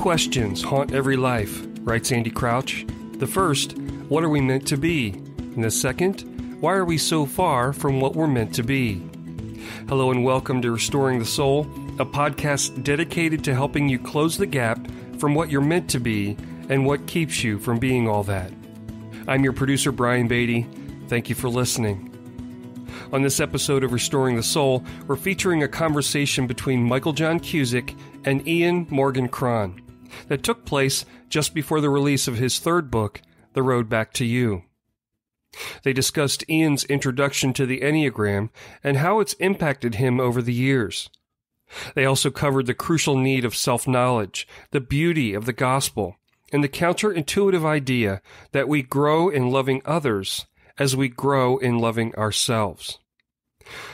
questions haunt every life, writes Andy Crouch. The first, what are we meant to be? And the second, why are we so far from what we're meant to be? Hello and welcome to Restoring the Soul, a podcast dedicated to helping you close the gap from what you're meant to be and what keeps you from being all that. I'm your producer, Brian Beatty. Thank you for listening. On this episode of Restoring the Soul, we're featuring a conversation between Michael John Cusick and Ian Morgan Cron that took place just before the release of his third book, The Road Back to You. They discussed Ian's introduction to the Enneagram and how it's impacted him over the years. They also covered the crucial need of self knowledge, the beauty of the gospel, and the counterintuitive idea that we grow in loving others as we grow in loving ourselves.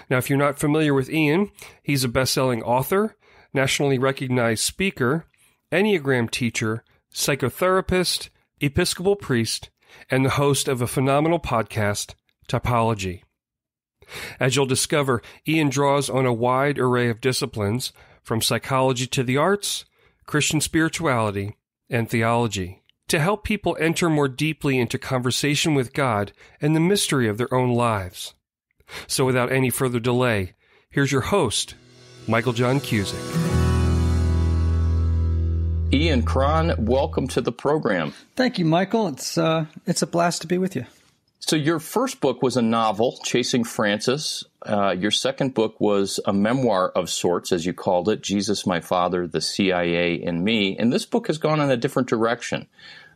Now, if you're not familiar with Ian, he's a best selling author, nationally recognized speaker, Enneagram teacher, psychotherapist, Episcopal priest, and the host of a phenomenal podcast, Typology. As you'll discover, Ian draws on a wide array of disciplines, from psychology to the arts, Christian spirituality, and theology, to help people enter more deeply into conversation with God and the mystery of their own lives. So, without any further delay, here's your host, Michael John Cusick. Ian Cron, welcome to the program. Thank you, Michael. It's uh, it's a blast to be with you. So your first book was a novel, Chasing Francis. Uh, your second book was a memoir of sorts, as you called it, Jesus, My Father, the CIA, and Me. And this book has gone in a different direction.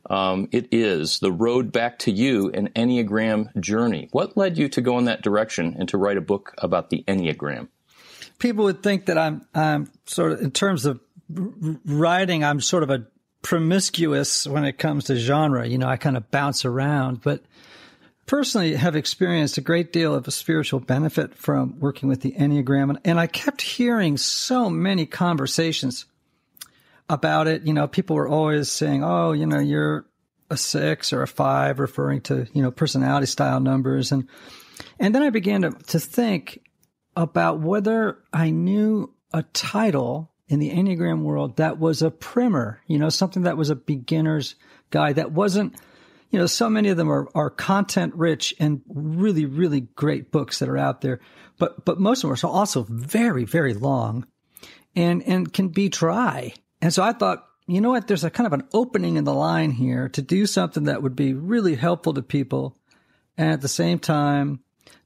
Um, it is The Road Back to You, an Enneagram Journey. What led you to go in that direction and to write a book about the Enneagram? People would think that I'm, I'm sort of, in terms of writing, I'm sort of a promiscuous when it comes to genre. You know, I kind of bounce around, but personally have experienced a great deal of a spiritual benefit from working with the Enneagram. And, I kept hearing so many conversations about it. You know, people were always saying, oh, you know, you're a six or a five, referring to, you know, personality style numbers. And, and then I began to, to think about whether I knew a title in the Enneagram world that was a primer, you know, something that was a beginner's guide that wasn't, you know, so many of them are, are content rich and really, really great books that are out there. But, but most of them are also very, very long and, and can be dry. And so I thought, you know what? There's a kind of an opening in the line here to do something that would be really helpful to people. And at the same time,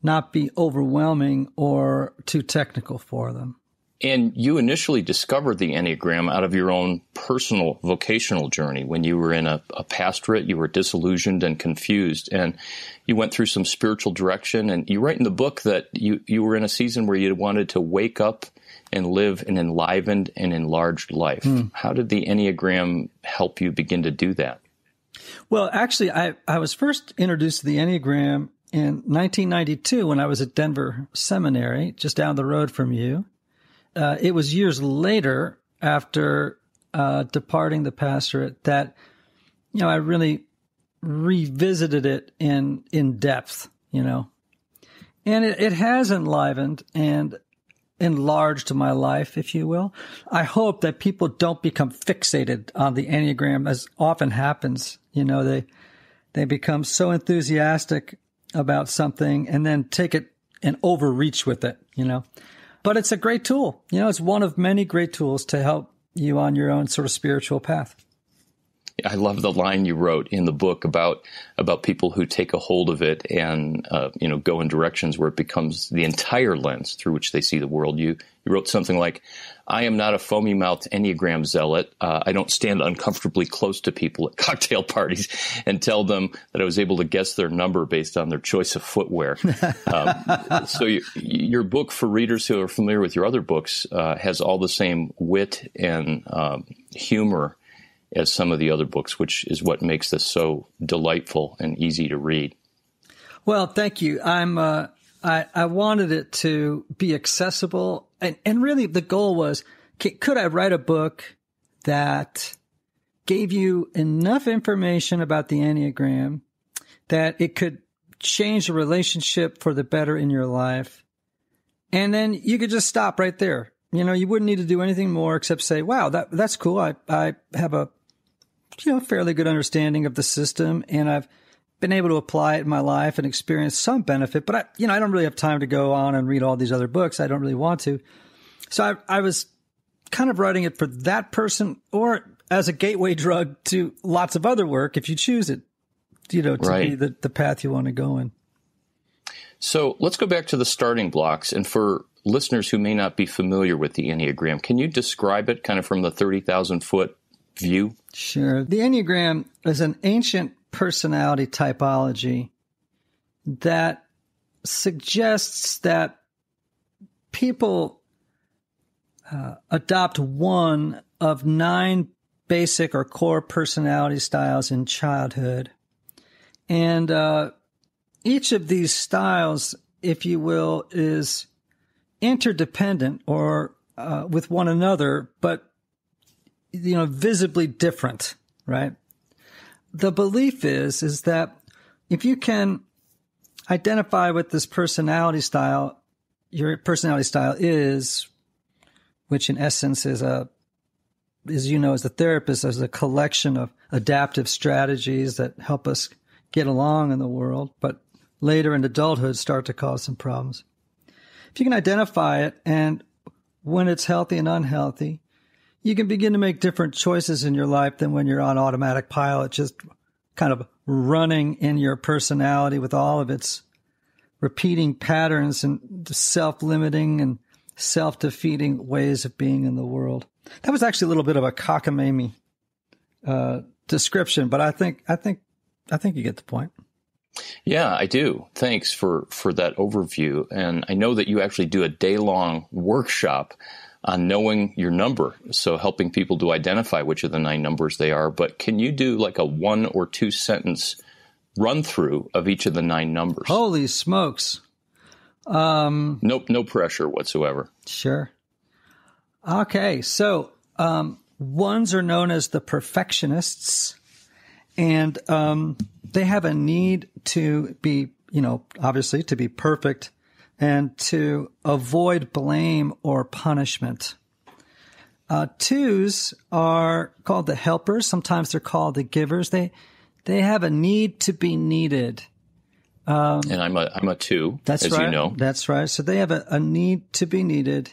not be overwhelming or too technical for them. And you initially discovered the Enneagram out of your own personal vocational journey when you were in a, a, pastorate, you were disillusioned and confused, and you went through some spiritual direction. And you write in the book that you, you were in a season where you wanted to wake up and live an enlivened and enlarged life. Hmm. How did the Enneagram help you begin to do that? Well, actually, I, I was first introduced to the Enneagram in 1992 when I was at Denver Seminary, just down the road from you uh, it was years later after uh, departing the pastorate that you know I really revisited it in in depth, you know, and it, it has enlivened and enlarged my life, if you will. I hope that people don't become fixated on the enneagram as often happens. You know, they they become so enthusiastic about something and then take it and overreach with it. You know, but it's a great tool. You know, it's one of many great tools to help you on your own sort of spiritual path. I love the line you wrote in the book about about people who take a hold of it and uh, you know go in directions where it becomes the entire lens through which they see the world. You you wrote something like, "I am not a foamy mouthed enneagram zealot. Uh, I don't stand uncomfortably close to people at cocktail parties and tell them that I was able to guess their number based on their choice of footwear." um, so you, your book for readers who are familiar with your other books uh, has all the same wit and um, humor as some of the other books, which is what makes this so delightful and easy to read. Well, thank you. I'm uh, I, I wanted it to be accessible, and and really the goal was could I write a book that gave you enough information about the Enneagram that it could change the relationship for the better in your life. And then you could just stop right there. You know, you wouldn't need to do anything more except say, wow, that, that's cool. I, I have a you know, fairly good understanding of the system and I've been able to apply it in my life and experience some benefit, but I, you know, I don't really have time to go on and read all these other books. I don't really want to. So I, I was kind of writing it for that person or as a gateway drug to lots of other work if you choose it, you know, to right. be the, the path you want to go in. So let's go back to the starting blocks. And for listeners who may not be familiar with the Enneagram, can you describe it kind of from the 30,000 foot view? Sure. The Enneagram is an ancient personality typology that suggests that people uh, adopt one of nine basic or core personality styles in childhood. And uh, each of these styles, if you will, is interdependent or uh, with one another, but you know, visibly different, right? The belief is, is that if you can identify what this personality style, your personality style is, which in essence is a, as you know, as a therapist, as a collection of adaptive strategies that help us get along in the world, but later in adulthood start to cause some problems. If you can identify it and when it's healthy and unhealthy, you can begin to make different choices in your life than when you're on automatic pilot, just kind of running in your personality with all of its repeating patterns and self limiting and self defeating ways of being in the world. That was actually a little bit of a cockamamie uh, description, but I think I think I think you get the point. Yeah, I do. Thanks for for that overview. And I know that you actually do a day long workshop on knowing your number. So helping people to identify which of the nine numbers they are. But can you do like a one or two sentence run through of each of the nine numbers? Holy smokes. Um, nope, no pressure whatsoever. Sure. Okay. So, um, ones are known as the perfectionists and, um, they have a need to be, you know, obviously to be perfect and to avoid blame or punishment. Uh, twos are called the helpers. Sometimes they're called the givers. They they have a need to be needed. Um, and I'm a I'm a two. That's right. You know. That's right. So they have a, a need to be needed.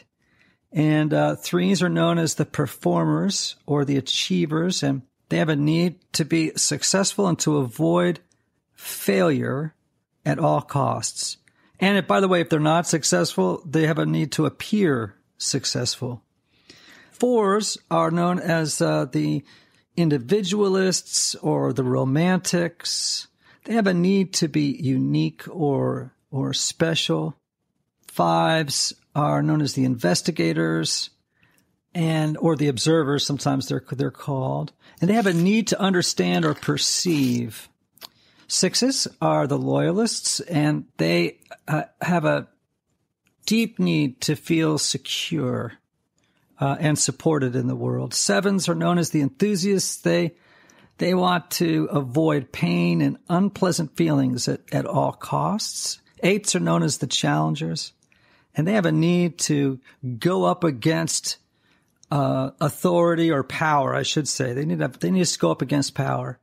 And uh, threes are known as the performers or the achievers, and they have a need to be successful and to avoid failure at all costs. And by the way, if they're not successful, they have a need to appear successful. Fours are known as uh, the individualists or the romantics. They have a need to be unique or or special. Fives are known as the investigators and or the observers sometimes they're they're called and they have a need to understand or perceive sixes are the loyalists, and they uh, have a deep need to feel secure uh, and supported in the world. Sevens are known as the enthusiasts. They they want to avoid pain and unpleasant feelings at, at all costs. Eights are known as the challengers, and they have a need to go up against uh, authority or power, I should say. They need to, have, they need to go up against power.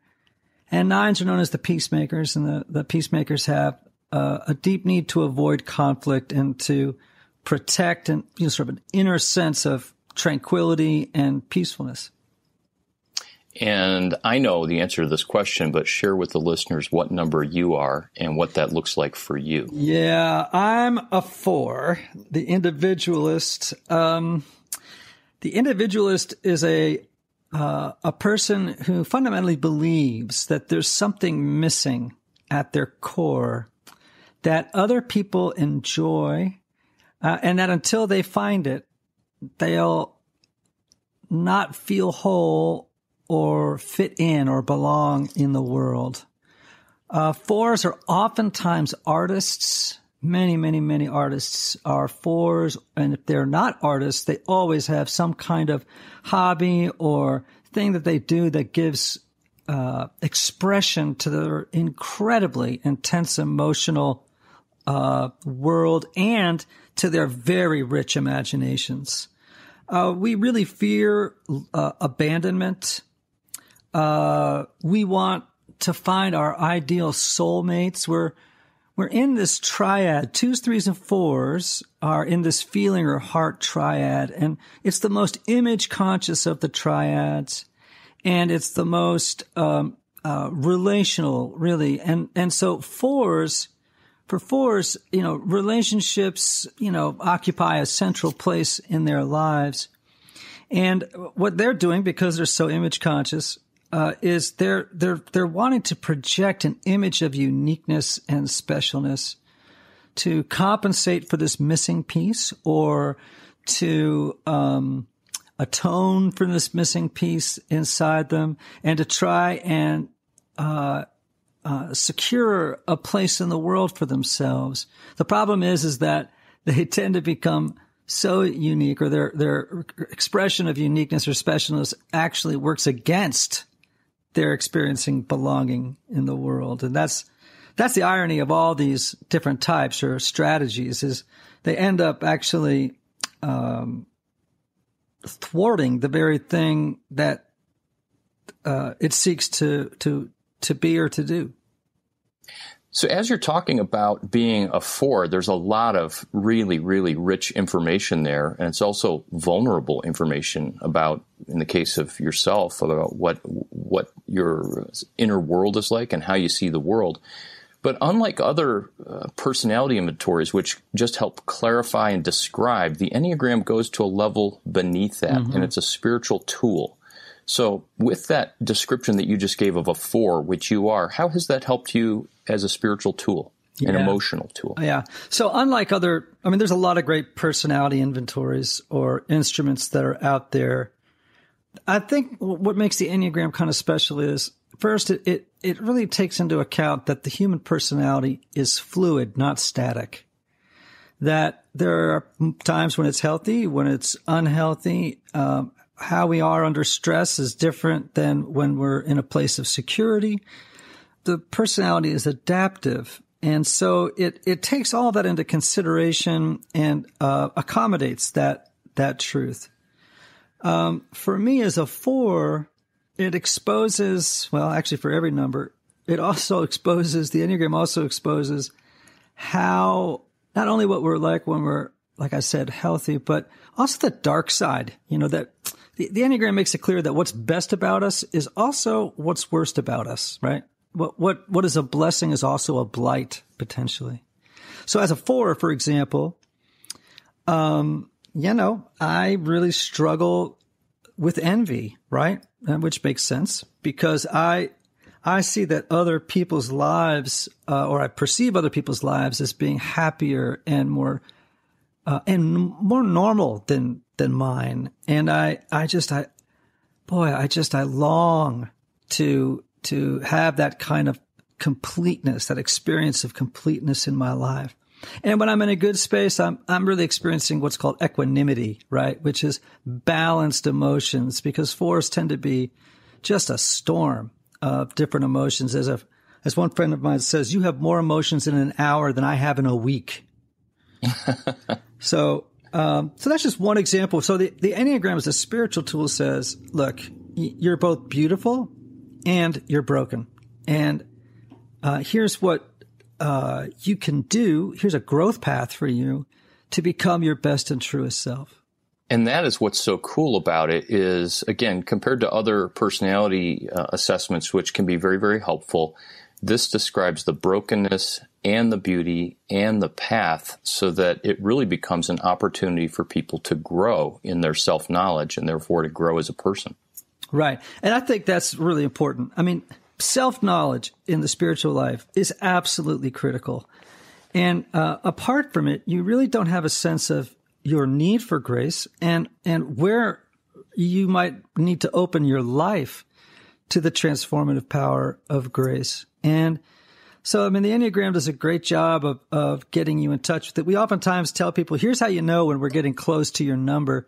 And nines are known as the peacemakers, and the, the peacemakers have uh, a deep need to avoid conflict and to protect and you know, sort of an inner sense of tranquility and peacefulness. And I know the answer to this question, but share with the listeners what number you are and what that looks like for you. Yeah, I'm a four, the individualist. Um, the individualist is a uh, a person who fundamentally believes that there's something missing at their core that other people enjoy, uh, and that until they find it, they'll not feel whole or fit in or belong in the world. Uh, fours are oftentimes artists many, many, many artists are fours. And if they're not artists, they always have some kind of hobby or thing that they do that gives uh, expression to their incredibly intense emotional uh, world and to their very rich imaginations. Uh, we really fear uh, abandonment. Uh, we want to find our ideal soulmates. We're we're in this triad. Twos, threes, and fours are in this feeling or heart triad. And it's the most image conscious of the triads. And it's the most, um, uh, relational, really. And, and so fours, for fours, you know, relationships, you know, occupy a central place in their lives. And what they're doing, because they're so image conscious, uh, is they're they're they're wanting to project an image of uniqueness and specialness to compensate for this missing piece or to um, atone for this missing piece inside them and to try and uh, uh, secure a place in the world for themselves. The problem is is that they tend to become so unique or their their expression of uniqueness or specialness actually works against they're experiencing belonging in the world. And that's, that's the irony of all these different types or strategies is they end up actually, um, thwarting the very thing that uh, it seeks to to to be or to do. So, as you're talking about being a four, there's a lot of really, really rich information there. And it's also vulnerable information about, in the case of yourself, about what, what your inner world is like and how you see the world. But unlike other uh, personality inventories, which just help clarify and describe, the Enneagram goes to a level beneath that, mm-hmm. and it's a spiritual tool. So, with that description that you just gave of a four, which you are, how has that helped you as a spiritual tool, yeah. an emotional tool. Yeah. So unlike other, I mean, there's a lot of great personality inventories or instruments that are out there. I think what makes the Enneagram kind of special is first, it, it, it really takes into account that the human personality is fluid, not static. That there are times when it's healthy, when it's unhealthy. Um, how we are under stress is different than when we're in a place of security the personality is adaptive. And so it, it takes all that into consideration and uh, accommodates that, that truth. Um, for me, as a four, it exposes, well, actually, for every number, it also exposes, the Enneagram also exposes how not only what we're like when we're, like I said, healthy, but also the dark side, you know, that the, the Enneagram makes it clear that what's best about us is also what's worst about us, right? what what what is a blessing is also a blight potentially. So as a four, for example, um, you know, I really struggle with envy, right? Uh, which makes sense because I I see that other people's lives, uh, or I perceive other people's lives as being happier and more uh, and more normal than than mine, and I I just I boy I just I long to to have that kind of completeness, that experience of completeness in my life. And when I'm in a good space, I'm, I'm really experiencing what's called equanimity, right? Which is balanced emotions because forests tend to be just a storm of different emotions. As a, as one friend of mine says, you have more emotions in an hour than I have in a week. so, um, so that's just one example. So the, the Enneagram as a spiritual tool says, look, you're both beautiful and you're broken. And uh, here's what uh, you can do. Here's a growth path for you to become your best and truest self. And that is what's so cool about it is, again, compared to other personality uh, assessments, which can be very, very helpful, this describes the brokenness and the beauty and the path so that it really becomes an opportunity for people to grow in their self knowledge and therefore to grow as a person. Right. And I think that's really important. I mean, self knowledge in the spiritual life is absolutely critical. And uh, apart from it, you really don't have a sense of your need for grace and, and where you might need to open your life to the transformative power of grace. And so, I mean, the Enneagram does a great job of, of getting you in touch with it. We oftentimes tell people, here's how you know when we're getting close to your number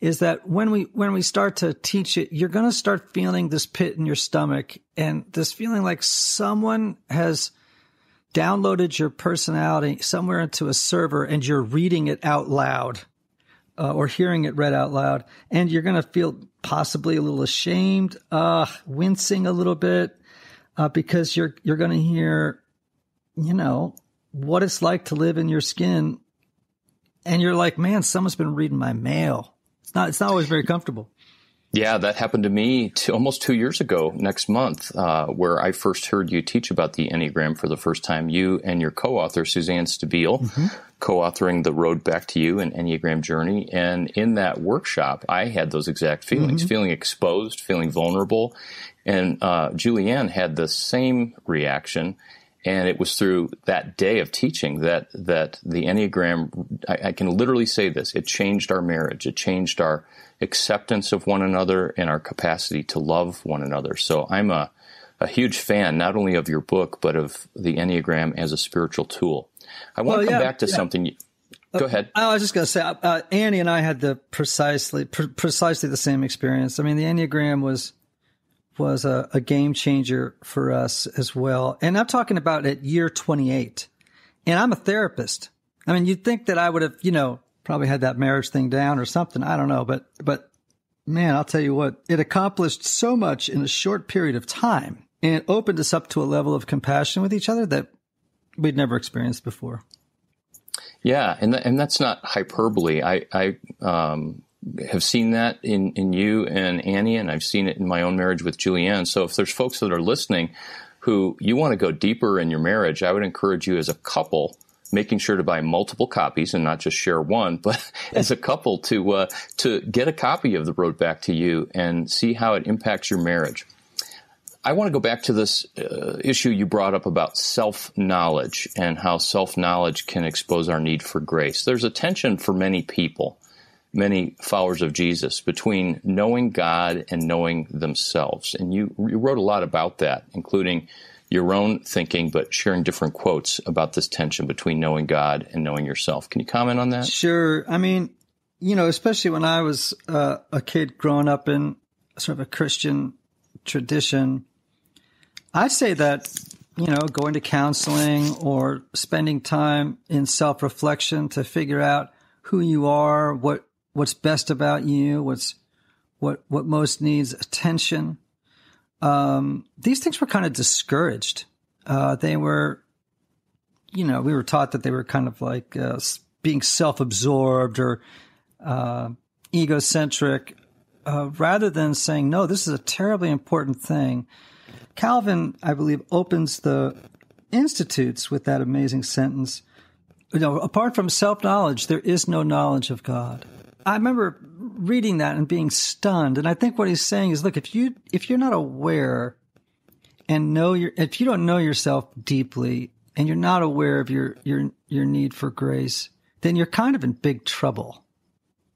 is that when we, when we start to teach it, you're going to start feeling this pit in your stomach and this feeling like someone has downloaded your personality somewhere into a server and you're reading it out loud. Uh, or hearing it read out loud, and you're going to feel possibly a little ashamed, uh, wincing a little bit, uh, because you're you're going to hear, you know, what it's like to live in your skin, and you're like, man, someone's been reading my mail. It's not it's not always very comfortable. Yeah, that happened to me almost two years ago next month, uh, where I first heard you teach about the Enneagram for the first time. You and your co author, Suzanne Stabile, mm-hmm. co authoring The Road Back to You and Enneagram Journey. And in that workshop, I had those exact feelings mm-hmm. feeling exposed, feeling vulnerable, and uh, Julianne had the same reaction. And it was through that day of teaching that that the Enneagram, I, I can literally say this, it changed our marriage. It changed our acceptance of one another and our capacity to love one another. So I'm a, a huge fan not only of your book but of the Enneagram as a spiritual tool. I want well, to come yeah, back to yeah. something. You, go ahead. Uh, I was just going to say, uh, uh, Annie and I had the precisely precisely the same experience. I mean, the Enneagram was was a, a game changer for us as well. And I'm talking about at year 28. And I'm a therapist. I mean, you'd think that I would have, you know, probably had that marriage thing down or something. I don't know. But, but man, I'll tell you what, it accomplished so much in a short period of time and opened us up to a level of compassion with each other that we'd never experienced before. Yeah, and th- and that's not hyperbole. I I um, have seen that in, in you and Annie, and I've seen it in my own marriage with Julianne. So if there's folks that are listening who you want to go deeper in your marriage, I would encourage you as a couple making sure to buy multiple copies and not just share one, but as a couple to uh, to get a copy of the Road Back to You and see how it impacts your marriage. I want to go back to this uh, issue you brought up about self knowledge and how self knowledge can expose our need for grace. There's a tension for many people many followers of Jesus between knowing God and knowing themselves. And you, you wrote a lot about that, including your own thinking, but sharing different quotes about this tension between knowing God and knowing yourself. Can you comment on that? Sure. I mean, you know, especially when I was uh, a kid growing up in sort of a Christian tradition, I say that, you know, going to counseling or spending time in self reflection to figure out who you are, what what's best about you, what's what what most needs attention. Um, these things were kind of discouraged. Uh, they were, you know, we were taught that they were kind of like uh, being self-absorbed or uh, egocentric, uh, rather than saying, "No, this is a terribly important thing." Calvin, I believe, opens the institutes with that amazing sentence. You know, apart from self knowledge, there is no knowledge of God. I remember reading that and being stunned. And I think what he's saying is, look, if you if you're not aware and know your if you don't know yourself deeply and you're not aware of your your your need for grace, then you're kind of in big trouble.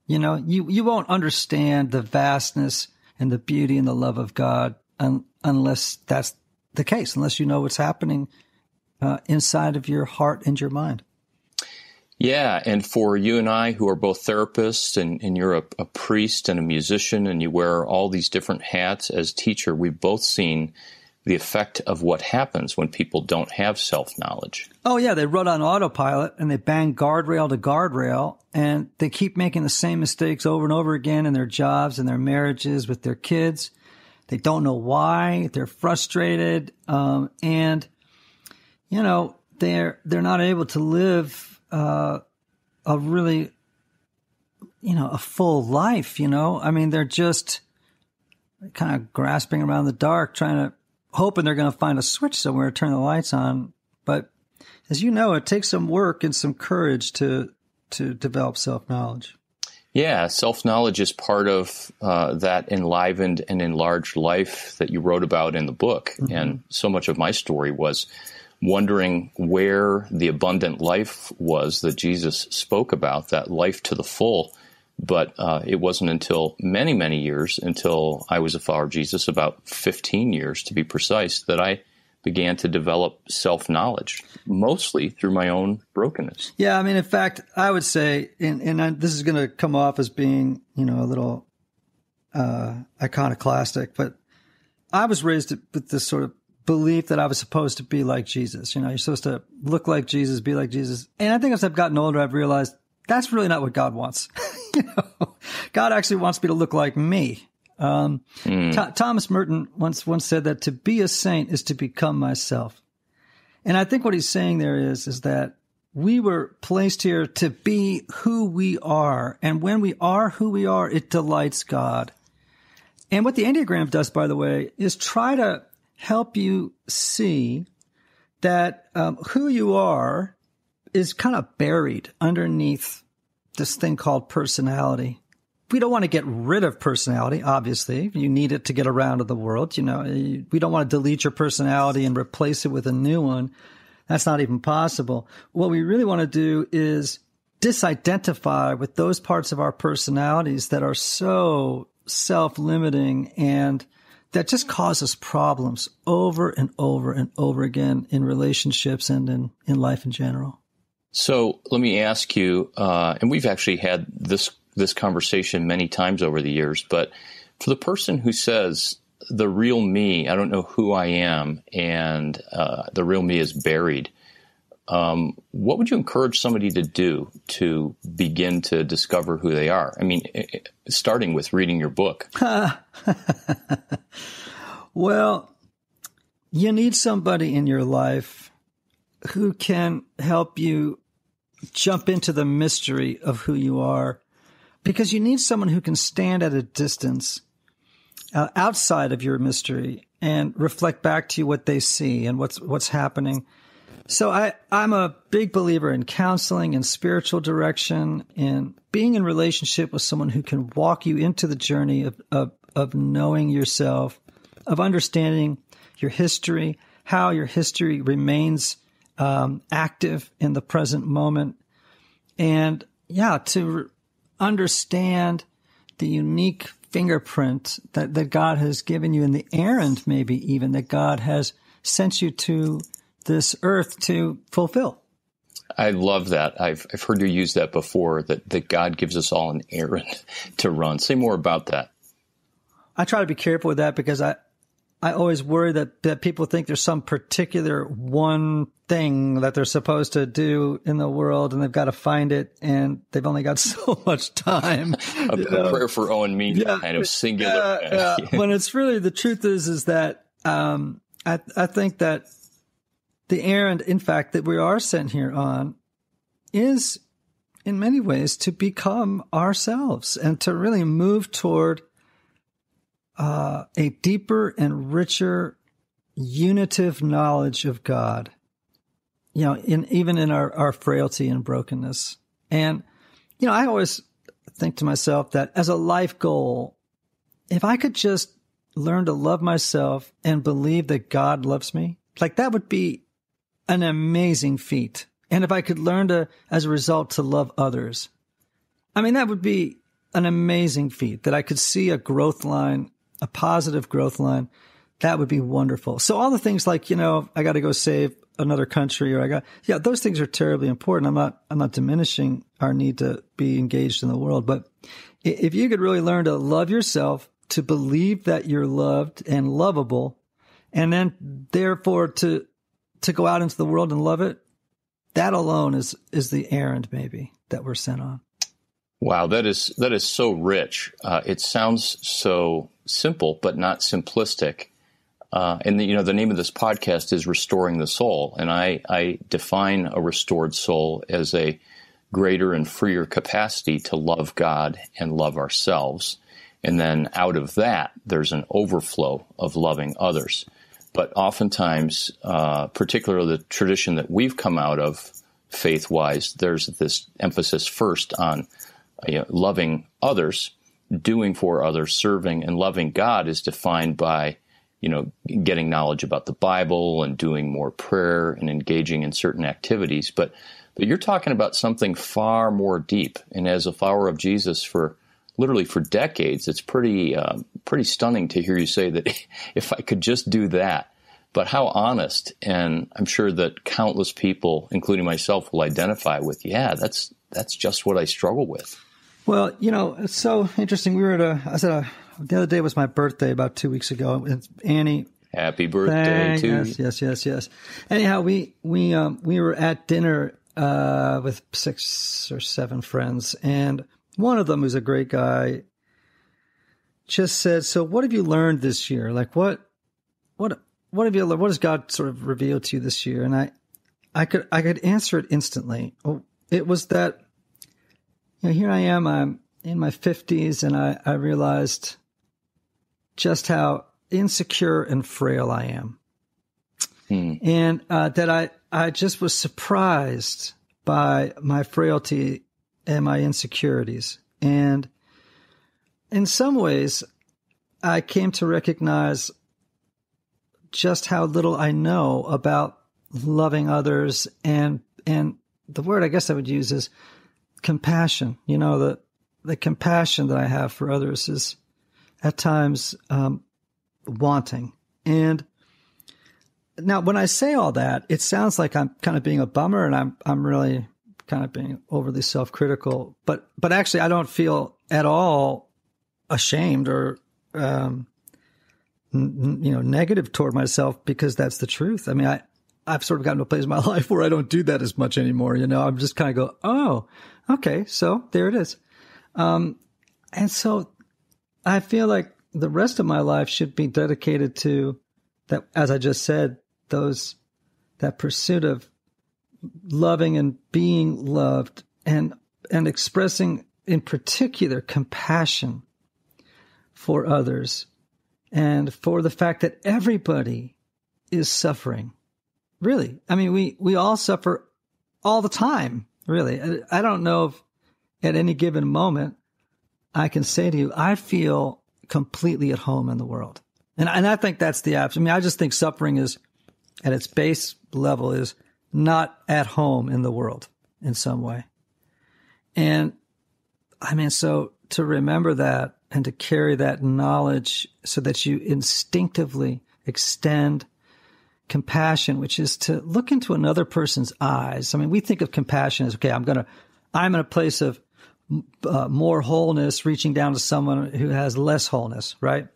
You know, you you won't understand the vastness and the beauty and the love of God un, unless that's the case, unless you know what's happening uh, inside of your heart and your mind. Yeah, and for you and I, who are both therapists, and, and you're a, a, priest and a musician, and you wear all these different hats as teacher, we've both seen the effect of what happens when people don't have self knowledge. Oh yeah, they run on autopilot and they bang guardrail to guardrail, and they keep making the same mistakes over and over again in their jobs and their marriages with their kids. They don't know why. They're frustrated, um, and you know they're they're not able to live uh, a really, you know, a full life. You know, I mean, they're just kind of grasping around the dark, trying to hoping they're going to find a switch somewhere, to turn the lights on. But as you know, it takes some work and some courage to to develop self knowledge. Yeah, self knowledge is part of uh, that enlivened and enlarged life that you wrote about in the book. Mm-hmm. And so much of my story was wondering where the abundant life was that Jesus spoke about, that life to the full. But uh, it wasn't until many, many years, until I was a follower of Jesus, about 15 years to be precise, that I began to develop self knowledge, mostly through my own brokenness. Yeah, I mean, in fact, I would say, and, and I, this is going to come off as being, you know, a little uh, iconoclastic, but I was raised with this sort of belief that I was supposed to be like Jesus. You know, you're supposed to look like Jesus, be like Jesus. And I think as I've gotten older, I've realized that's really not what God wants. you know, God actually wants me to look like me. Um, mm. Th Thomas Merton once once said that to be a saint is to become myself. And I think what he's saying there is is that we were placed here to be who we are, and when we are who we are, it delights God. And what the Enneagram does, by the way, is try to help you see that um, who you are is kind of buried underneath this thing called personality. We don't want to get rid of personality, obviously. You need it to get around to the world. You know, we don't want to delete your personality and replace it with a new one. That's not even possible. What we really want to do is disidentify with those parts of our personalities that are so self limiting and that just causes problems over and over and over again in relationships and in, in life in general. So let me ask you, uh, and we've actually had this this conversation many times over the years, but for the person who says the real me, I don't know who I am, and uh, the real me is buried, um, what would you encourage somebody to do to begin to discover who they are? I mean, starting with reading your book. well, you need somebody in your life who can help you jump into the mystery of who you are because you need someone who can stand at a distance uh, outside of your mystery and reflect back to you what they see and what's what's happening so I, I'm a big believer in counseling and spiritual direction and being in relationship with someone who can walk you into the journey of, of, of knowing yourself, of understanding your history, how your history remains um, active in the present moment. And yeah, to understand the unique fingerprint that, that God has given you and the errand, maybe even that God has sent you to this earth to fulfill. I love that. I've, I've heard you use that before that, that God gives us all an errand to run. Say more about that. I try to be careful with that because I, I always worry that, that people think there's some particular one thing that they're supposed to do in the world and they've got to find it and they've only got so much time. a you know? prayer for Owen Mead yeah, kind of singular. Uh, when it's really the truth is, is that, um, I, I think that the errand, in fact, that we are sent here on is in many ways to become ourselves and to really move toward uh, a deeper and richer unitive knowledge of God, you know, in, even in our, our frailty and brokenness. And, you know, I always think to myself that as a life goal, if I could just learn to love myself and believe that God loves me, like that would be an amazing feat. And if I could learn to, as a result, to love others, I mean, that would be an amazing feat that I could see a growth line, a positive growth line. That would be wonderful. So all the things like, you know, I got to go save another country or I got, yeah, those things are terribly important. I'm not, I'm not diminishing our need to be engaged in the world, but if you could really learn to love yourself, to believe that you're loved and lovable, and then therefore to to go out into the world and love it, that alone is is the errand maybe that we're sent on. Wow, that is that is so rich. Uh, it sounds so simple, but not simplistic. Uh, and the, you know, the name of this podcast is "Restoring the Soul," and I, I define a restored soul as a greater and freer capacity to love God and love ourselves, and then out of that, there's an overflow of loving others but oftentimes, uh, particularly the tradition that we've come out of faith wise, there's this emphasis first on you know, loving others, doing for others, serving and loving God is defined by you know getting knowledge about the Bible and doing more prayer and engaging in certain activities, but but you're talking about something far more deep. And as a follower of Jesus for literally for decades. It's pretty um, pretty stunning to hear you say that if I could just do that. But how honest, and I'm sure that countless people, including myself, will identify with. Yeah, that's that's just what I struggle with. Well, you know, it's so interesting. We were at a, I said a, uh, the other day was my birthday about two weeks ago. And Annie, happy birthday to yes, yes, yes, yes. Anyhow, we we um, we were at dinner uh, with six or seven friends, and one of them, who's a great guy, just said, "So, what have you learned this year? Like, what, what, what have you? learned? What has God sort of revealed to you this year?" And I, I could, I could answer it instantly. Oh, it was that. You know, here I am. I'm in my fifties, and I, I realized just how insecure and frail I am, mm. and uh, that I, I just was surprised by my frailty and my insecurities. And in some ways, I came to recognize just how little I know about loving others and and the word I guess I would use is compassion. You know, the the compassion that I have for others is at times um, wanting. And now, when I say all that, it sounds like I'm kind of being a bummer, and I'm I'm really kind of being overly self-critical, but but actually, I don't feel at all ashamed or um, n- you know negative toward myself because that's the truth. I mean, I I've sort of gotten to a place in my life where I don't do that as much anymore. You know, I'm just kind of go, oh, okay, so there it is, um, and so I feel like the rest of my life should be dedicated to that, as I just said, those that pursuit of loving and being loved and and expressing in particular compassion for others and for the fact that everybody is suffering. Really. I mean we we all suffer all the time, really. I don't know if at any given moment I can say to you, I feel completely at home in the world. And and I think that's the absolute. I mean, I just think suffering is at its base level is not at home in the world in some way. And I mean, so to remember that and to carry that knowledge so that you instinctively extend compassion, which is to look into another person's eyes. I mean, we think of compassion as, okay, I'm going to, I'm in a place of uh, more wholeness, reaching down to someone who has less wholeness, right?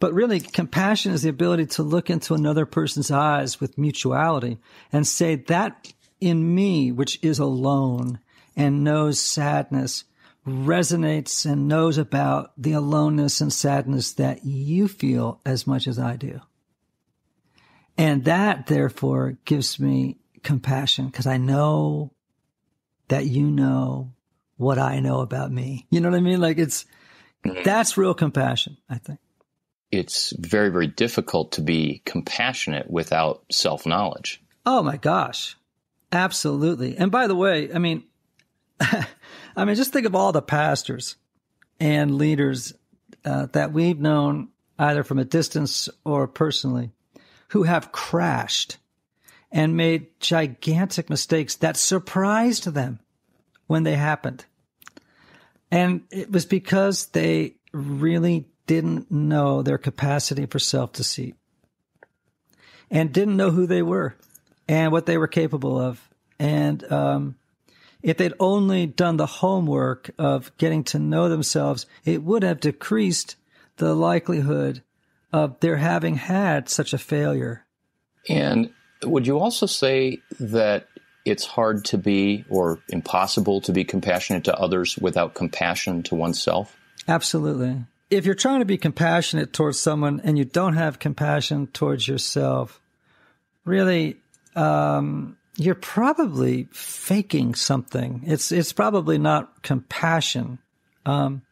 But really, compassion is the ability to look into another person's eyes with mutuality and say, That in me, which is alone and knows sadness, resonates and knows about the aloneness and sadness that you feel as much as I do. And that, therefore, gives me compassion because I know that you know what I know about me. You know what I mean? Like it's, mm-hmm. that's real compassion, I think it's very, very difficult to be compassionate without self knowledge. Oh my gosh. Absolutely. And by the way, I mean, I mean, just think of all the pastors and leaders uh, that we've known either from a distance or personally who have crashed and made gigantic mistakes that surprised them when they happened. And it was because they really didn't know their capacity for self deceit and didn't know who they were and what they were capable of. And um, if they'd only done the homework of getting to know themselves, it would have decreased the likelihood of their having had such a failure. And would you also say that it's hard to be or impossible to be compassionate to others without compassion to oneself? Absolutely if you're trying to be compassionate towards someone and you don't have compassion towards yourself, really, um, you're probably faking something. It's it's probably not compassion. Um,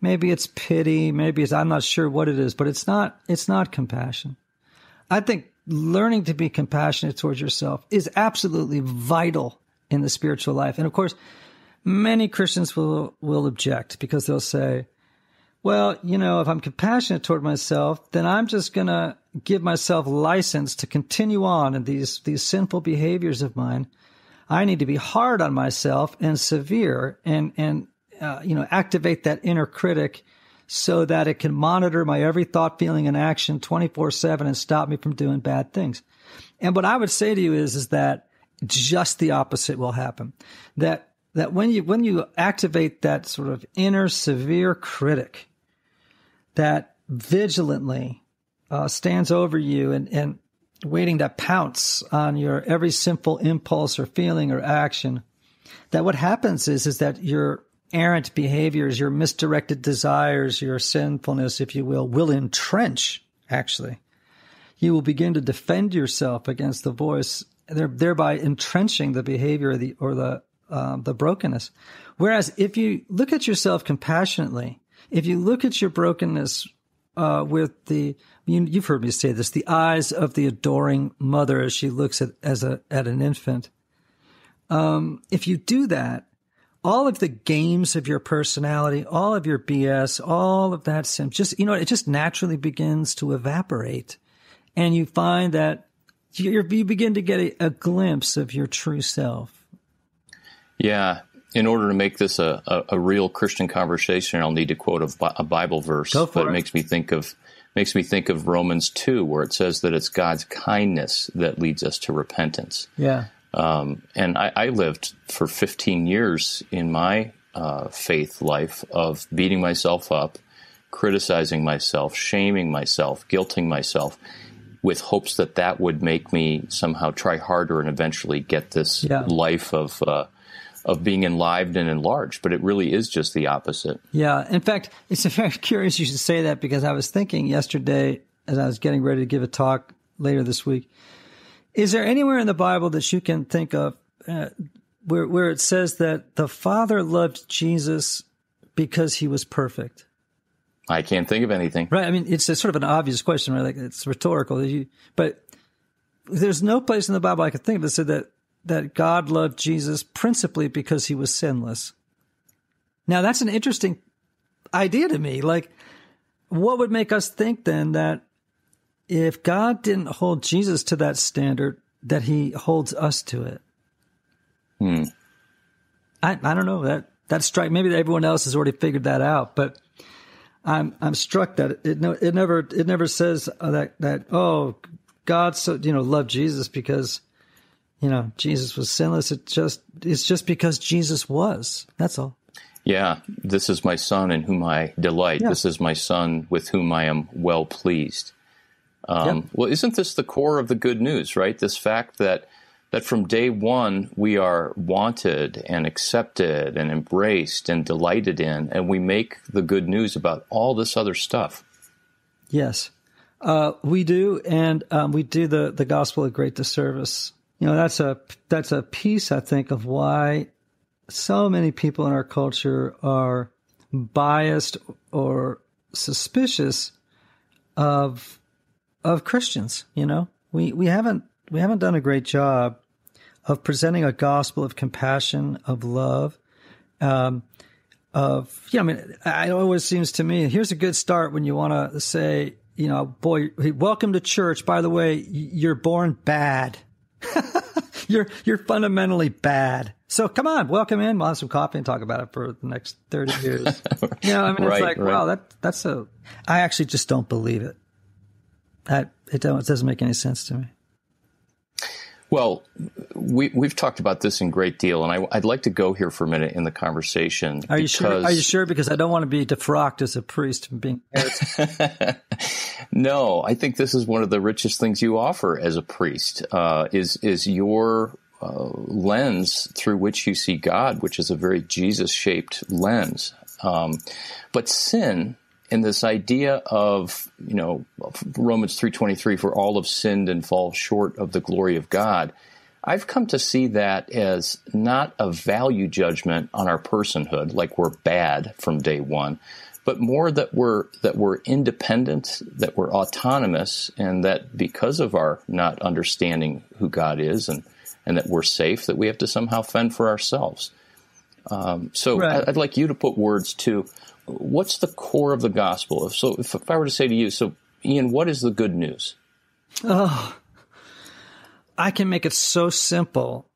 maybe it's pity. Maybe it's I'm not sure what it is, but it's not it's not compassion. I think learning to be compassionate towards yourself is absolutely vital in the spiritual life. And of course, many Christians will will object because they'll say, well, you know, if I'm compassionate toward myself, then I'm just going to give myself license to continue on in these, these sinful behaviors of mine. I need to be hard on myself and severe and, and, uh, you know, activate that inner critic so that it can monitor my every thought, feeling, and action 24 seven and stop me from doing bad things. And what I would say to you is, is that just the opposite will happen. That, that when you, when you activate that sort of inner severe critic, that vigilantly uh, stands over you and, and waiting to pounce on your every sinful impulse or feeling or action, that what happens is, is that your errant behaviors, your misdirected desires, your sinfulness, if you will, will entrench, actually. You will begin to defend yourself against the voice, thereby entrenching the behavior or the, or the, uh, the brokenness. Whereas if you look at yourself compassionately, if you look at your brokenness uh, with the you, have heard me say this the eyes of the adoring mother as she looks at as a at an infant um, if you do that all of the games of your personality all of your bs all of that sim just you know it just naturally begins to evaporate and you find that you, you begin to get a, a glimpse of your true self yeah in order to make this a, a, a, real Christian conversation, I'll need to quote a, a Bible verse, but it, it makes me think of makes me think of Romans two, where it says that it's God's kindness that leads us to repentance. Yeah. Um, and I, I, lived for 15 years in my uh, faith life of beating myself up, criticizing myself, shaming myself, guilting myself, with hopes that that would make me somehow try harder and eventually get this yeah. life of uh, of being enlivened and enlarged, but it really is just the opposite. Yeah. In fact, it's very curious you should say that because I was thinking yesterday as I was getting ready to give a talk later this week. Is there anywhere in the Bible that you can think of uh, where, where it says that the Father loved Jesus because he was perfect? I can't think of anything. Right. I mean, it's sort of an obvious question, right? Like it's rhetorical, but there's no place in the Bible I could think of that said that that God loved Jesus principally because he was sinless. Now, that's an interesting idea to me. Like, what would make us think then that if God didn't hold Jesus to that standard, that he holds us to it? Hmm. I, I don't know that that strike. Maybe everyone else has already figured that out, but I'm I'm struck that it no, it never it never says uh, that that oh God so you know loved Jesus because you know, Jesus was sinless. It just it's just because Jesus was. That's all. Yeah, this is my son in whom I delight. Yeah. This is my son with whom I am well pleased. Um, yep. Well, isn't this the core of the good news, right? This fact that that from day one we are wanted and accepted and embraced and delighted in, and we make the good news about all this other stuff. Yes, uh, we do, and um, we do the the gospel a great disservice you know that's a that's a piece I think of why so many people in our culture are biased or suspicious of of Christians. You know, we we haven't we haven't done a great job of presenting a gospel of compassion, of love, um, of yeah. I mean, it always seems to me here's a good start when you want to say, you know, boy, welcome to church. By the way, you're born bad. you're you're fundamentally bad. So come on, welcome in, we'll have some coffee and talk about it for the next thirty years. you know, I mean, right, it's like right. wow, that that's a. I actually just don't believe it. That it don't it doesn't make any sense to me. Well, we, have talked about this in great deal, and I, would like to go here for a minute in the conversation. Are you sure? Are you sure? Because I don't want to be defrocked as a priest and being. no, I think this is one of the richest things you offer as a priest uh, is is your uh, lens through which you see God, which is a very Jesus shaped lens. Um, but sin and this idea of you know Romans three twenty three for all have sinned and fall short of the glory of God. I've come to see that as not a value judgment on our personhood, like we're bad from day one, but more that we're that we're independent, that we're autonomous, and that because of our not understanding who God is and and that we're safe, that we have to somehow fend for ourselves. Um, so right. I'd like you to put words to what's the core of the gospel? If so, if, if I were to say to you, so Ian, what is the good news? Oh, I can make it so simple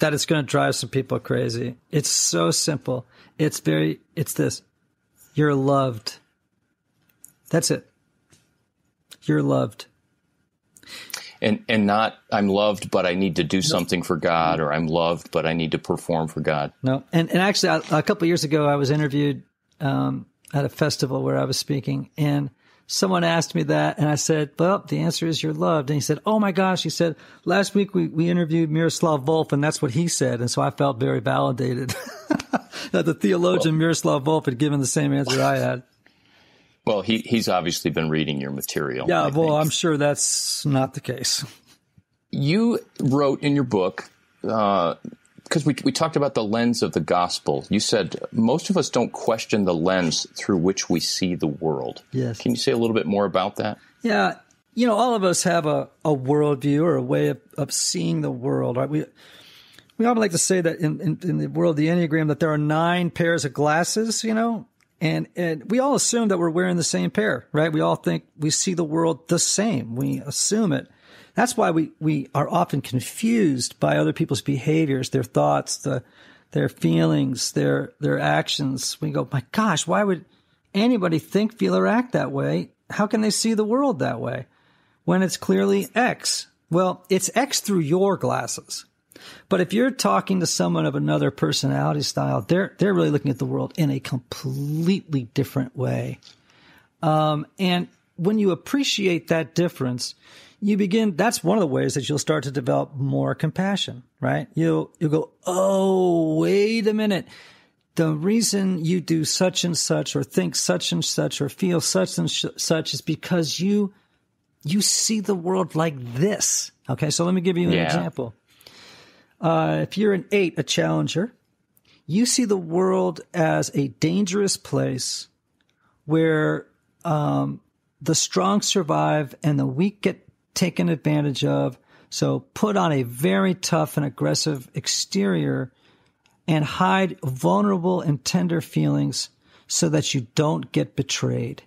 that it's going to drive some people crazy. It's so simple. It's very, it's this you're loved. That's it. You're loved. And, and not, I'm loved, but I need to do something for God, or I'm loved, but I need to perform for God. No. And, and actually, a couple years ago, I was interviewed um, at a festival where I was speaking, and someone asked me that, and I said, "Well, the answer is you're loved." And he said, "Oh my gosh!" He said, "Last week we we interviewed Miroslav Volf, and that's what he said." And so I felt very validated that the theologian well, Miroslav Volf had given the same answer I had. Well, he he's obviously been reading your material. Yeah, I well, think. I'm sure that's not the case. You wrote in your book uh, because we, we talked about the lens of the gospel. You said most of us don't question the lens through which we see the world. Yes. Can you say a little bit more about that? Yeah. You know, all of us have a, a worldview or a way of, of seeing the world, right? We, we often like to say that in, in, in the world, the Enneagram, that there are nine pairs of glasses, you know, and, and we all assume that we're wearing the same pair, right? We all think we see the world the same. We assume it. That's why we, we are often confused by other people's behaviors, their thoughts, the, their feelings, their, their actions. We go, my gosh, why would anybody think, feel, or act that way? How can they see the world that way when it's clearly X? Well, it's X through your glasses. But if you're talking to someone of another personality style, they're they're really looking at the world in a completely different way. Um, and when you appreciate that difference, you begin that's one of the ways that you'll start to develop more compassion, right? You'll you'll go, "Oh, wait a minute. The reason you do such and such or think such and such or feel such and sh- such is because you you see the world like this." Okay, so let me give you an yeah. example. Uh, if you're an eight, a challenger, you see the world as a dangerous place where um, the strong survive and the weak get taken advantage of. So put on a very tough and aggressive exterior and hide vulnerable and tender feelings so that you don't get betrayed.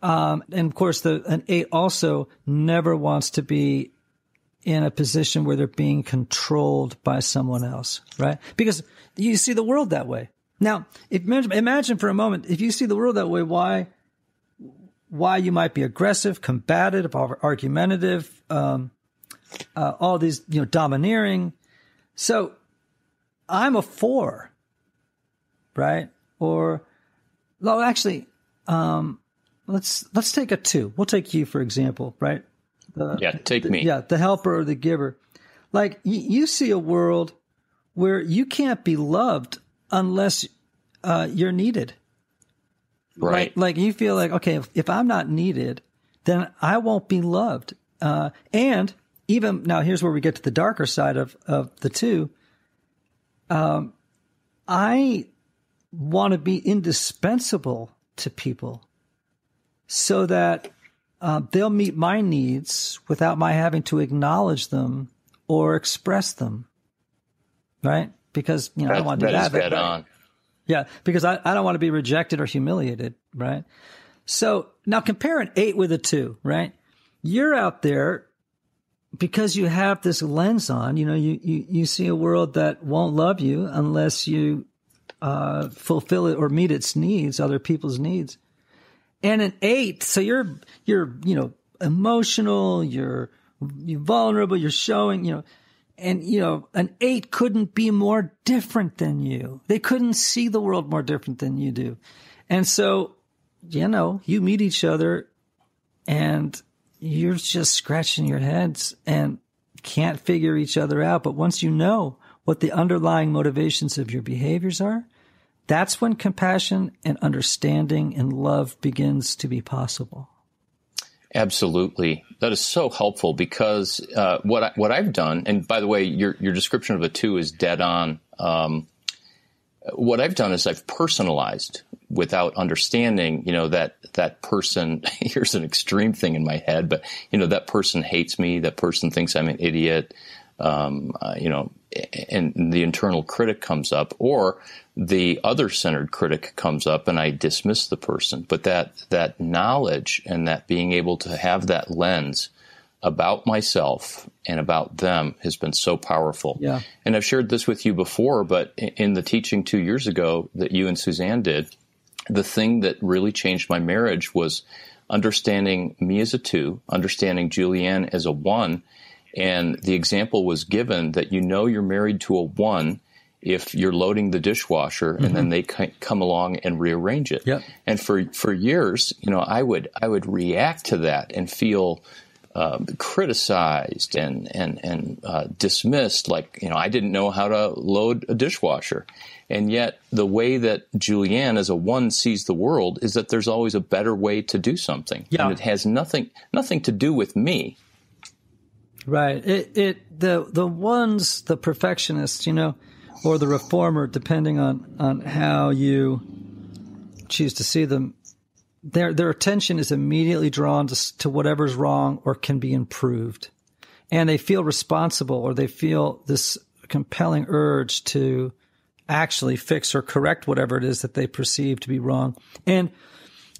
Um, and of course, the, an eight also never wants to be in a position where they're being controlled by someone else, right? Because you see the world that way. Now, if, imagine for a moment, if you see the world that way, why why you might be aggressive, combative, argumentative, um, uh, all these, you know, domineering. So I'm a four, right? Or, well, actually, um, let's let's take a two. We'll take you for example, right? The, yeah, take the, me. Yeah, the helper or the giver. Like y- you see a world where you can't be loved unless uh, you're needed. Right. Like, like you feel like, okay, if, if, I'm not needed, then I won't be loved. Uh, and even now, here's where we get to the darker side of, of the two. Um, I want to be indispensable to people so that uh, they'll meet my needs without my having to acknowledge them or express them. Right? Because, you know, I want to do that. Yeah, because I, I don't want to be rejected or humiliated, right? So now compare an eight with a two, right? You're out there because you have this lens on, you know, you, you, you see a world that won't love you unless you uh, fulfill it or meet its needs, other people's needs. And an eight, so you're you're you know emotional, you're you're vulnerable, you're showing, you know, and you know, an eight couldn't be more different than you. They couldn't see the world more different than you do. And so, you know, you meet each other and you're just scratching your heads and can't figure each other out. But once you know what the underlying motivations of your behaviors are, that's when compassion and understanding and love begins to be possible. Absolutely, that is so helpful because uh, what I, what I've done, and by the way, your your description of a two is dead on. Um, what I've done is I've personalized without understanding, you know, that that person here's an extreme thing in my head, but you know, that person hates me, that person thinks I'm an idiot. Um, uh, you know, and the internal critic comes up, or the other centered critic comes up, and I dismiss the person. But that that knowledge and that being able to have that lens about myself and about them has been so powerful. Yeah. And I've shared this with you before, but in the teaching two years ago that you and Suzanne did, the thing that really changed my marriage was understanding me as a two, understanding Julianne as a one, and the example was given that you know you're married to a one if you're loading the dishwasher and mm-hmm. then they come along and rearrange it. Yep. And for, for years, you know, I would, I would react to that and feel um, criticized and, and, and uh, dismissed. Like, you know, I didn't know how to load a dishwasher. And yet, the way that Julianne, as a one, sees the world is that there's always a better way to do something. Yeah. And it has nothing nothing to do with me. Right. It, it the the ones the perfectionist, you know, or the reformer, depending on on how you choose to see them, their their attention is immediately drawn to, to whatever's wrong or can be improved, and they feel responsible or they feel this compelling urge to actually fix or correct whatever it is that they perceive to be wrong. And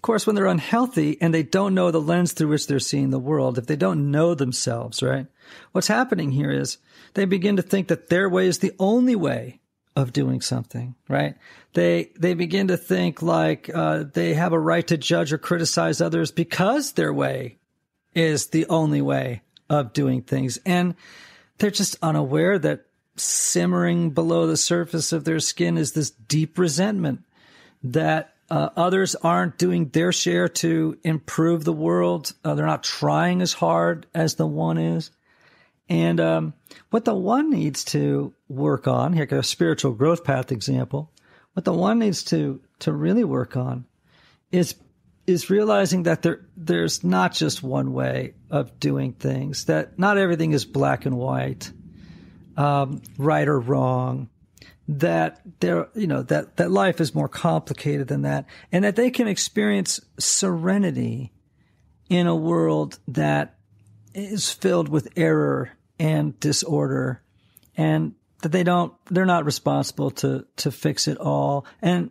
of course, when they're unhealthy and they don't know the lens through which they're seeing the world, if they don't know themselves, right? What's happening here is they begin to think that their way is the only way of doing something, right? They they begin to think like uh, they have a right to judge or criticize others because their way is the only way of doing things, and they're just unaware that simmering below the surface of their skin is this deep resentment that uh, others aren't doing their share to improve the world. Uh, they're not trying as hard as the one is. And um, what the one needs to work on here, a spiritual growth path example, what the one needs to to really work on is is realizing that there there's not just one way of doing things. That not everything is black and white, um, right or wrong that there, you know, that, that life is more complicated than that and that they can experience serenity in a world that is filled with error and disorder and that they don't, they're not responsible to, to fix it all and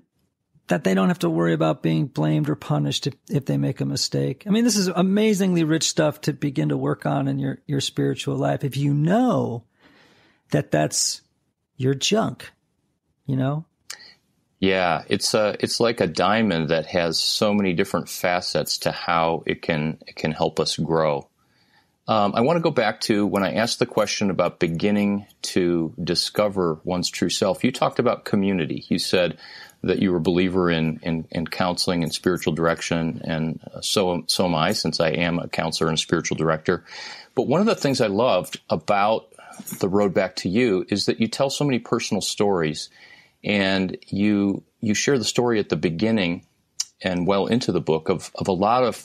that they don't have to worry about being blamed or punished if, if they make a mistake. I mean, this is amazingly rich stuff to begin to work on in your, your spiritual life. If you know that that's your junk you know? Yeah, it's a, uh, it's like a diamond that has so many different facets to how it can it can help us grow. Um, I want to go back to when I asked the question about beginning to discover one's true self. You talked about community. You said that you were a believer in in, in counseling and spiritual direction, and uh, so so am I, since I am a counselor and a spiritual director. But one of the things I loved about the road back to you is that you tell so many personal stories and you you share the story at the beginning and well into the book of, of a lot of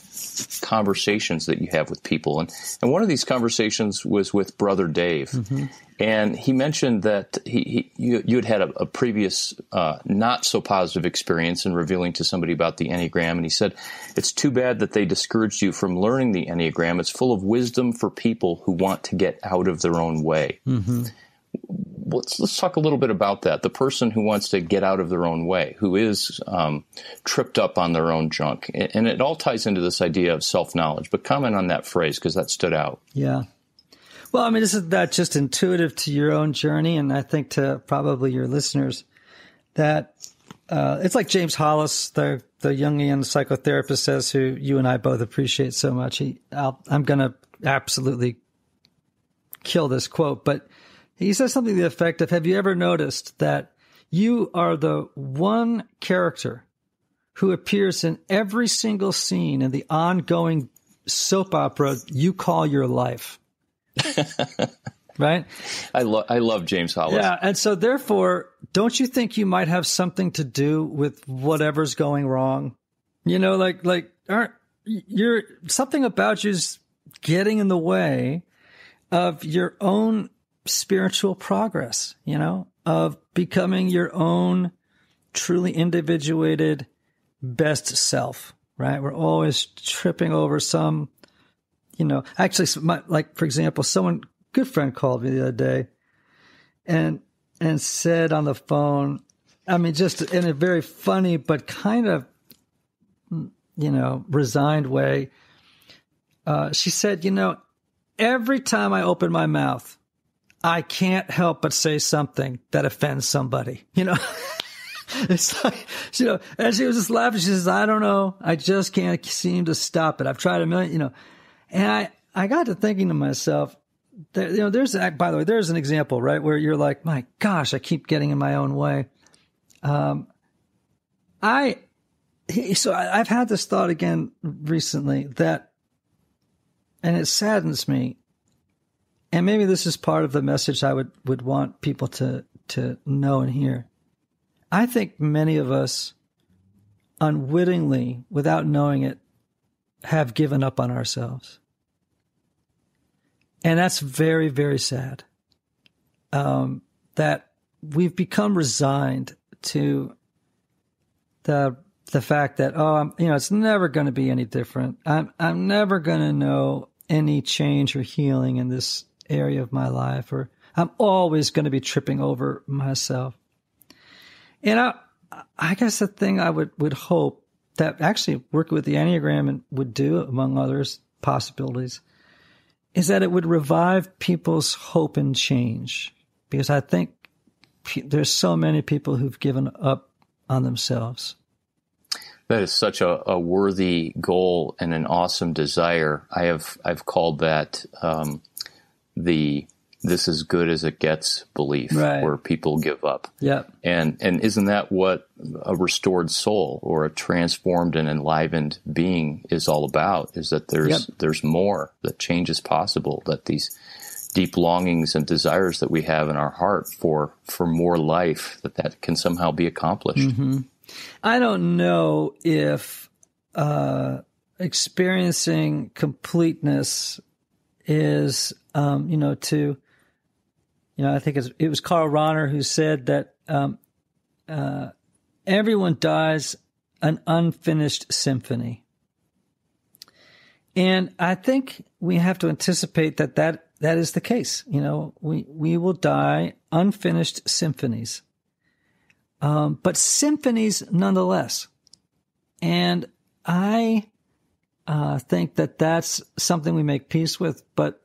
conversations that you have with people. And, and one of these conversations was with Brother Dave. Mm-hmm. And he mentioned that he, he you, you, had had a, a previous uh, not so positive experience in revealing to somebody about the Enneagram. And he said, It's too bad that they discouraged you from learning the Enneagram. It's full of wisdom for people who want to get out of their own way. Mm-hmm let's let's talk a little bit about that. The person who wants to get out of their own way, who is um, tripped up on their own junk, and it all ties into this idea of self knowledge. But comment on that phrase because that stood out. Yeah. Well, I mean, isn't that just intuitive to your own journey, and I think to probably your listeners that uh, it's like James Hollis, the the Jungian psychotherapist, says, who you and I both appreciate so much. He, i I'm going to absolutely kill this quote, but he says something to the effect of Have you ever noticed that you are the one character who appears in every single scene in the ongoing soap opera you call your life? right? I, lo- I love James Hollis. Yeah. And so, therefore, don't you think you might have something to do with whatever's going wrong? You know, like, like, aren't you're something about you's getting in the way of your own spiritual progress, you know, of becoming your own truly individuated best self, right? We're always tripping over some, you know, actually, my, like, for example, someone, good friend called me the other day and, and said on the phone, I mean, just in a very funny, but kind of, you know, resigned way, uh, she said, you know, every time I open my mouth, I can't help but say something that offends somebody, you know? it's like, you know, and she was just laughing. She says, I don't know. I just can't seem to stop it. I've tried a million, you know. And I, I got to thinking to myself, that, you know, there's, by the way, there's an example, right? Where you're like, my gosh, I keep getting in my own way. Um, I, so I've had this thought again recently that, and it saddens me and maybe this is part of the message I would, would want people to, to know and hear. I think many of us unwittingly, without knowing it, have given up on ourselves. And that's very, very sad. Um, that we've become resigned to the the fact that oh, I'm, you know, it's never going to be any different. I'm I'm never going to know any change or healing in this area of my life, or I'm always going to be tripping over myself. And I, I guess the thing I would, would hope that actually working with the Enneagram would do, among others, possibilities, is that it would revive people's hope and change. Because I think there's so many people who've given up on themselves. That is such a, a worthy goal and an awesome desire. I have I've called that um, the this is good as it gets belief right. where people give up. Yeah. And and isn't that what a restored soul or a transformed and enlivened being is all about is that there's yep. there's more that change is possible that these deep longings and desires that we have in our heart for for more life that that can somehow be accomplished. Mm-hmm. I don't know if uh experiencing completeness is um, you know, to, you know, I think it was Carl Rahner who said that um, uh, everyone dies an unfinished symphony. And I think we have to anticipate that that, that is the case. You know, we, we will die unfinished symphonies, um, but symphonies nonetheless. And I uh, think that that's something we make peace with, but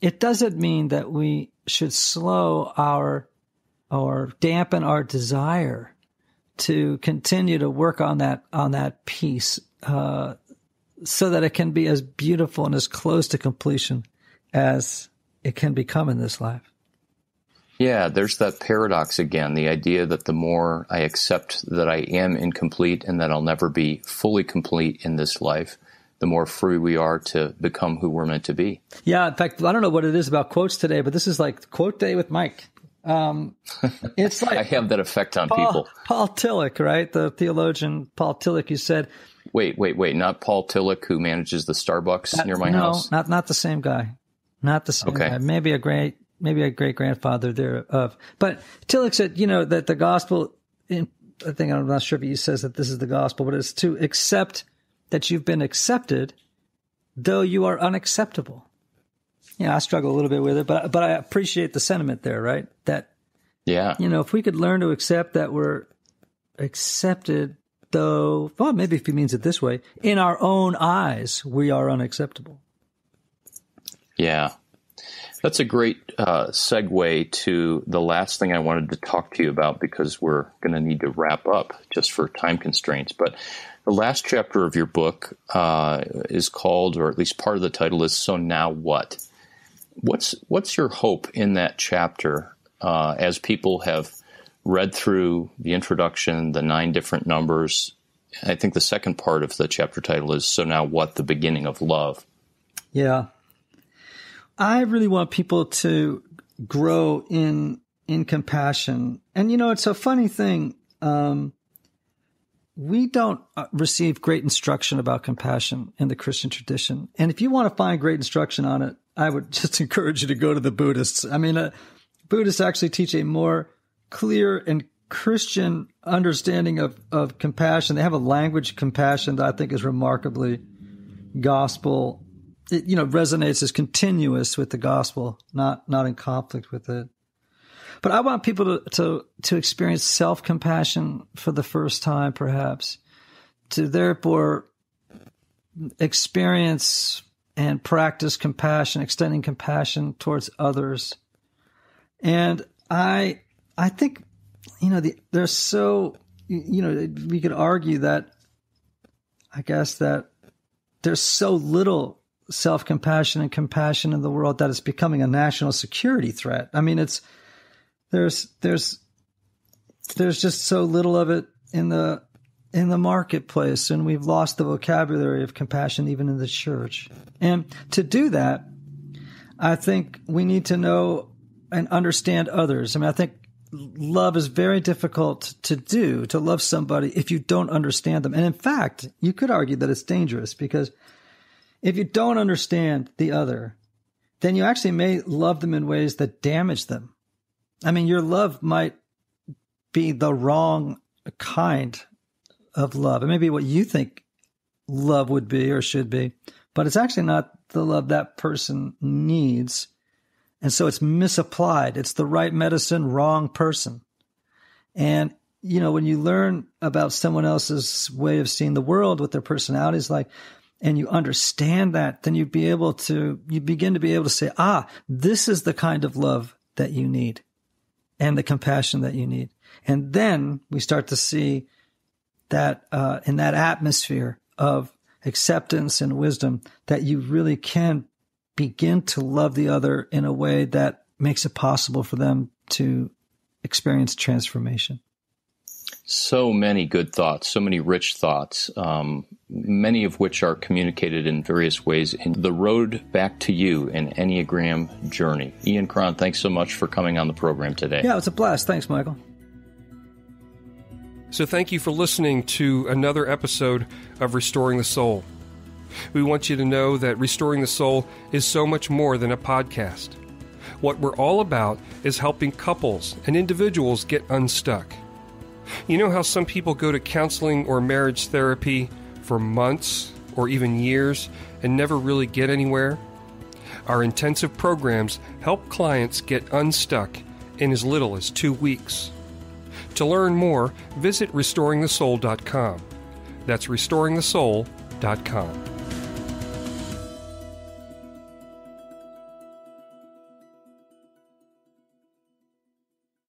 it doesn't mean that we should slow our or dampen our desire to continue to work on that on that piece uh, so that it can be as beautiful and as close to completion as it can become in this life. Yeah, there's that paradox again the idea that the more I accept that I am incomplete and that I'll never be fully complete in this life, the more free we are to become who we're meant to be. Yeah. In fact, I don't know what it is about quotes today, but this is like quote day with Mike. Um, it's like I have that effect on Paul, people. Paul Tillich, right? The theologian Paul Tillich, You said, "Wait, wait, wait! Not Paul Tillich, who manages the Starbucks that, near my no, house. Not not the same guy. Not the same okay. guy. Maybe a great, maybe a great grandfather thereof. But Tillich said, you know, that the gospel. In, I think I'm not sure if he says that this is the gospel, but it's to accept." that you've been accepted, though you are unacceptable. Yeah, I struggle a little bit with it, but but I appreciate the sentiment there, right? That yeah, you know, if we could learn to accept that we're accepted, though, well, maybe if he means it this way, in our own eyes, we are unacceptable. Yeah, that's a great uh, segue to the last thing I wanted to talk to you about because we're going to need to wrap up just for time constraints. But the last chapter of your book uh, is called, or at least part of the title is "So Now What." What's what's your hope in that chapter uh, as people have read through the introduction, the nine different numbers? I think the second part of the chapter title is "So Now What: The Beginning of Love." Yeah, I really want people to grow in in compassion, and you know, it's a funny thing. Um, we don't uh, receive great instruction about compassion in the Christian tradition. And if you want to find great instruction on it, I would just encourage you to go to the Buddhists. I mean, uh, Buddhists actually teach a more clear and Christian understanding of, of compassion. They have a language compassion that I think is remarkably gospel. It, you know, resonates as continuous with the gospel, not, not in conflict with it. But I want people to, to, to experience self compassion for the first time, perhaps, to therefore experience and practice compassion, extending compassion towards others. And I, I think, you know, the, so, you know, we could argue that, I guess that there's so little self compassion and compassion in the world that it's becoming a national security threat. I mean, it's, there's there's there's just so little of it in the in the marketplace and we've lost the vocabulary of compassion even in the church and to do that i think we need to know and understand others i mean i think love is very difficult to do to love somebody if you don't understand them and in fact you could argue that it's dangerous because if you don't understand the other then you actually may love them in ways that damage them I mean, your love might be the wrong kind of love. It may be what you think love would be or should be, but it's actually not the love that person needs. And so it's misapplied. It's the right medicine, wrong person. And, you know, when you learn about someone else's way of seeing the world, what their personality is like, and you understand that, then you'd be able to, you begin to be able to say, ah, this is the kind of love that you need and the compassion that you need. And then we start to see that uh, in that atmosphere of acceptance and wisdom that you really can begin to love the other in a way that makes it possible for them to experience transformation so many good thoughts, so many rich thoughts, um, many of which are communicated in various ways in The Road Back to You, and Enneagram Journey. Ian Cron, thanks so much for coming on the program today. Yeah, it's a blast. Thanks, Michael. So, thank you for listening to another episode of Restoring the Soul. We want you to know that Restoring the Soul is so much more than a podcast. What we're all about is helping couples and individuals get unstuck. You know how some people go to counseling or marriage therapy for months or even years and never really get anywhere? Our intensive programs help clients get unstuck in as little as two weeks. To learn more, visit restoringthesoul.com. That's restoringthesoul.com.